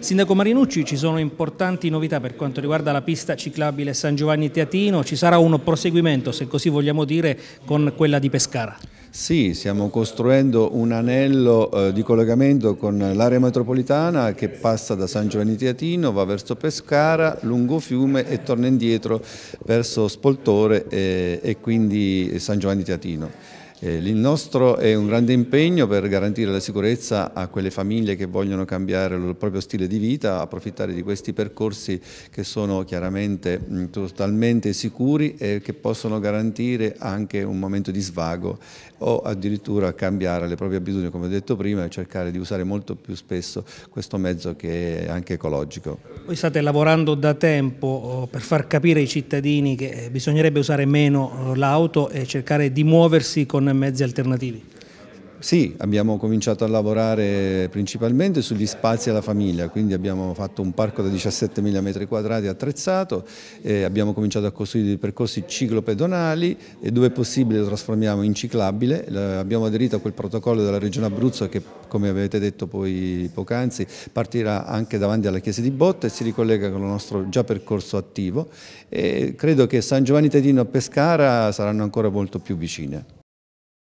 Sindaco Marinucci, ci sono importanti novità per quanto riguarda la pista ciclabile San Giovanni Teatino, ci sarà un proseguimento, se così vogliamo dire, con quella di Pescara. Sì, stiamo costruendo un anello eh, di collegamento con l'area metropolitana che passa da San Giovanni Teatino, va verso Pescara, lungo fiume e torna indietro verso Spoltore eh, e quindi San Giovanni Teatino. Eh, il nostro è un grande impegno per garantire la sicurezza a quelle famiglie che vogliono cambiare il proprio stile di vita, approfittare di questi percorsi che sono chiaramente mm, totalmente sicuri e che possono garantire anche un momento di svago o addirittura cambiare le proprie abitudini, come ho detto prima, e cercare di usare molto più spesso questo mezzo che è anche ecologico. Voi state lavorando da tempo oh, per far capire ai cittadini che eh, bisognerebbe usare meno eh, l'auto e cercare di muoversi con con mezzi alternativi? Sì, abbiamo cominciato a lavorare principalmente sugli spazi alla famiglia, quindi abbiamo fatto un parco da 17.000 metri quadrati attrezzato, abbiamo cominciato a costruire dei percorsi ciclopedonali e dove possibile lo trasformiamo in ciclabile, abbiamo aderito a quel protocollo della Regione Abruzzo che come avete detto poi poc'anzi partirà anche davanti alla chiesa di Botta e si ricollega con il nostro già percorso attivo e credo che San Giovanni Tedino a Pescara saranno ancora molto più vicine.